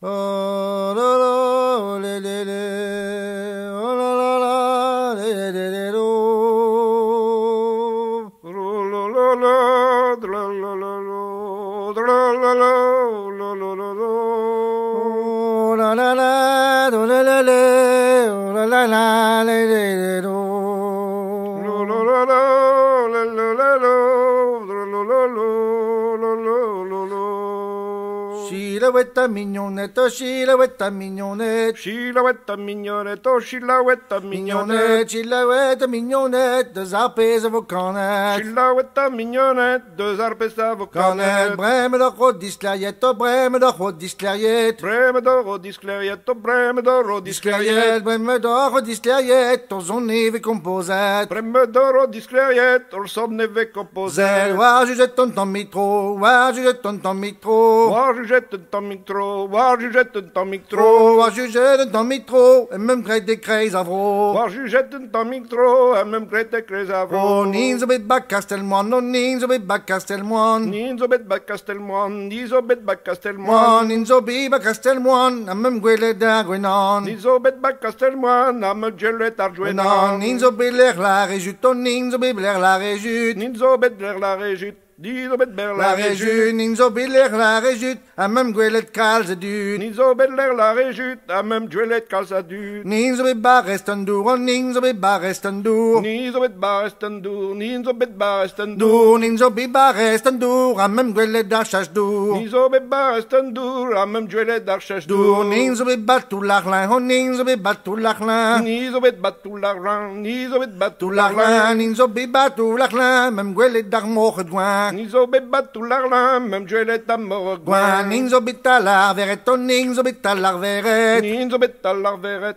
Oh, la, la, la, la la la, la, la, la, le, la la la, la lo, lo, la, dra, la, la, lo, dra, la, la, lo, lo, lo, lo. Oh, la, la, la, la la la, le. Oh, la, la, la, le, le, le, lo. Chilouetta mignonnette, chilouetta mignonnette. Chilouetta mignonnette, chilouetta mignonnette. Chilouetta mignonnette, deux arpés à vos cornettes. Chilouetta mignonnette, deux arpés à vos cornettes. Brême d'or rodisclariette, brême d'or rodisclariette. Brême d'or rodisclariette, brême d'or rodisclariette. Brême d'or rodisclariette, on s'en est composette. Brême d'or rodisclariette, on s'en est composette. Ouais, je jette ton temps mitro, ouais, je jette ton temps mitro. Ouais, je jette dans micro, voir jugette dans micro, voir oh, jugette dans micro, et même crête des crées avro. Oh. Voir jugette dans micro, et même crête des crées avro. Oh, nins obet bac Castelmoine, non nins obet bac Castelmoine. Nins obet bac Castelmoine, nins obet bac Castelmoine. Nins obet bac Castelmoine, à même gueule d'agouinan. Nins obet bac Castelmoine, à même gueule d'argouinan. Nins obet l'air la réjute, nins l'air la réjute. Nins l'air la réjute bet ber la rejut, ninzo la rejut, a mem gwelet kalz Nizo Ninzo la rejut, a mem gwelet kalz du. Ninzo bet bar estan dour, ninzo bet bar estan dour. Ninzo bet bar dour, ninzo bet bar Ninzo bet dour, a mem gwelet dar chach dour. Ninzo bet bar estan dour, a mem gwelet dar chach dour. Ninzo bet bat tout ninzo bet bat tout bet bet tout mem Guan. tout bebatular la je juelet N'y Guan. Ninzo veret on ninzo l'arveret. veret. Ninzo veret.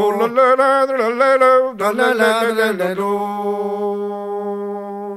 Oh, la la la la la la la la la la la